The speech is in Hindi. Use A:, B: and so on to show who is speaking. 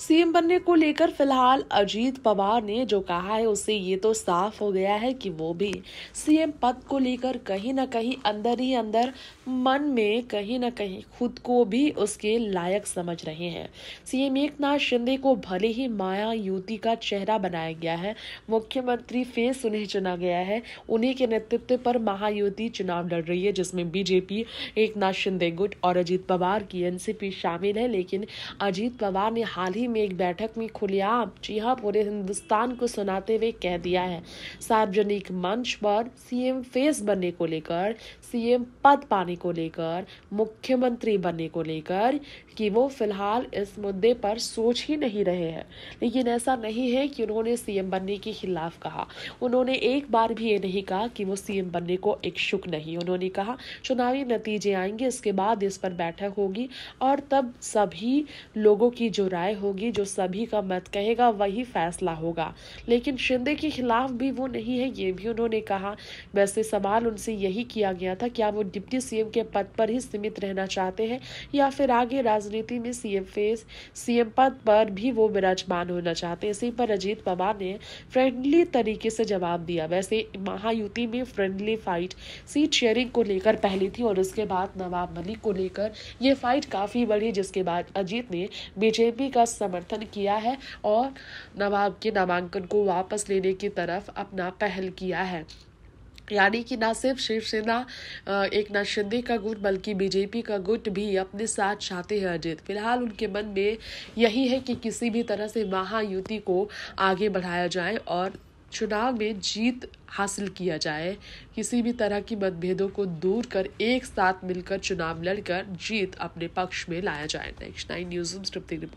A: सीएम बनने को लेकर फिलहाल अजीत पवार ने जो कहा है उससे ये तो साफ हो गया है कि वो भी सीएम पद को लेकर कहीं ना कहीं अंदर ही अंदर मन में कहीं ना कहीं खुद को भी उसके लायक समझ रहे हैं सीएम एक नाथ शिंदे को भले ही माया युति का चेहरा बनाया गया है मुख्यमंत्री फेस उन्हें चुना गया है उन्हीं के नेतृत्व पर महायुति चुनाव लड़ रही है जिसमें बीजेपी एक शिंदे गुट और अजीत पवार की एनसीपी शामिल है लेकिन अजीत पवार ने हाल ही दिल्ली में एक बैठक में खुलेआम जी पूरे हिंदुस्तान को सुनाते हुए कह दिया है सार्वजनिक मंच पर सीएम फेस बनने को लेकर सीएम पद पाने को लेकर मुख्यमंत्री बनने को लेकर कि वो फिलहाल इस मुद्दे पर सोच ही नहीं रहे हैं लेकिन ऐसा नहीं है कि उन्होंने सीएम बनने के खिलाफ कहा उन्होंने एक बार भी ये नहीं कहा कि वो सीएम बनने को इच्छुक नहीं उन्होंने कहा चुनावी नतीजे आएंगे इसके बाद इस पर बैठक होगी और तब सभी लोगों की जो राय होगी होगी जो सभी का मत कहेगा वही फैसला होगा लेकिन शिंदे के खिलाफ भी वो नहीं है ये भी उन्होंने कहा वैसे सवाल उनसे यही किया गया था क्या वो डिप्टी सीएम के पद पर ही सीमित रहना चाहते हैं या फिर आगे राजनीति में सीएम फेस सीएम पद पर भी वो विराजमान होना चाहते हैं इसी पर अजीत पवार ने फ्रेंडली तरीके से जवाब दिया वैसे महायुति में फ्रेंडली फाइट सीट शेयरिंग को लेकर पहली थी और उसके बाद नवाब मलिक को लेकर यह फाइट काफ़ी बड़ी जिसके बाद अजीत ने बीजेपी का समर्थन किया है और नवाब के नामांकन को वापस लेने की तरफ अपना पहल किया है यानी कि ना सिर्फ शिवसेना एक नाथ शिंदे का गुट बल्कि बीजेपी का गुट भी अपने साथ चाहते हैं अजित फिलहाल उनके मन में यही है कि किसी भी तरह से महायुति को आगे बढ़ाया जाए और चुनाव में जीत हासिल किया जाए किसी भी तरह की मतभेदों को दूर कर एक साथ मिलकर चुनाव लड़कर जीत अपने पक्ष में लाया जाए next nine news Tripti report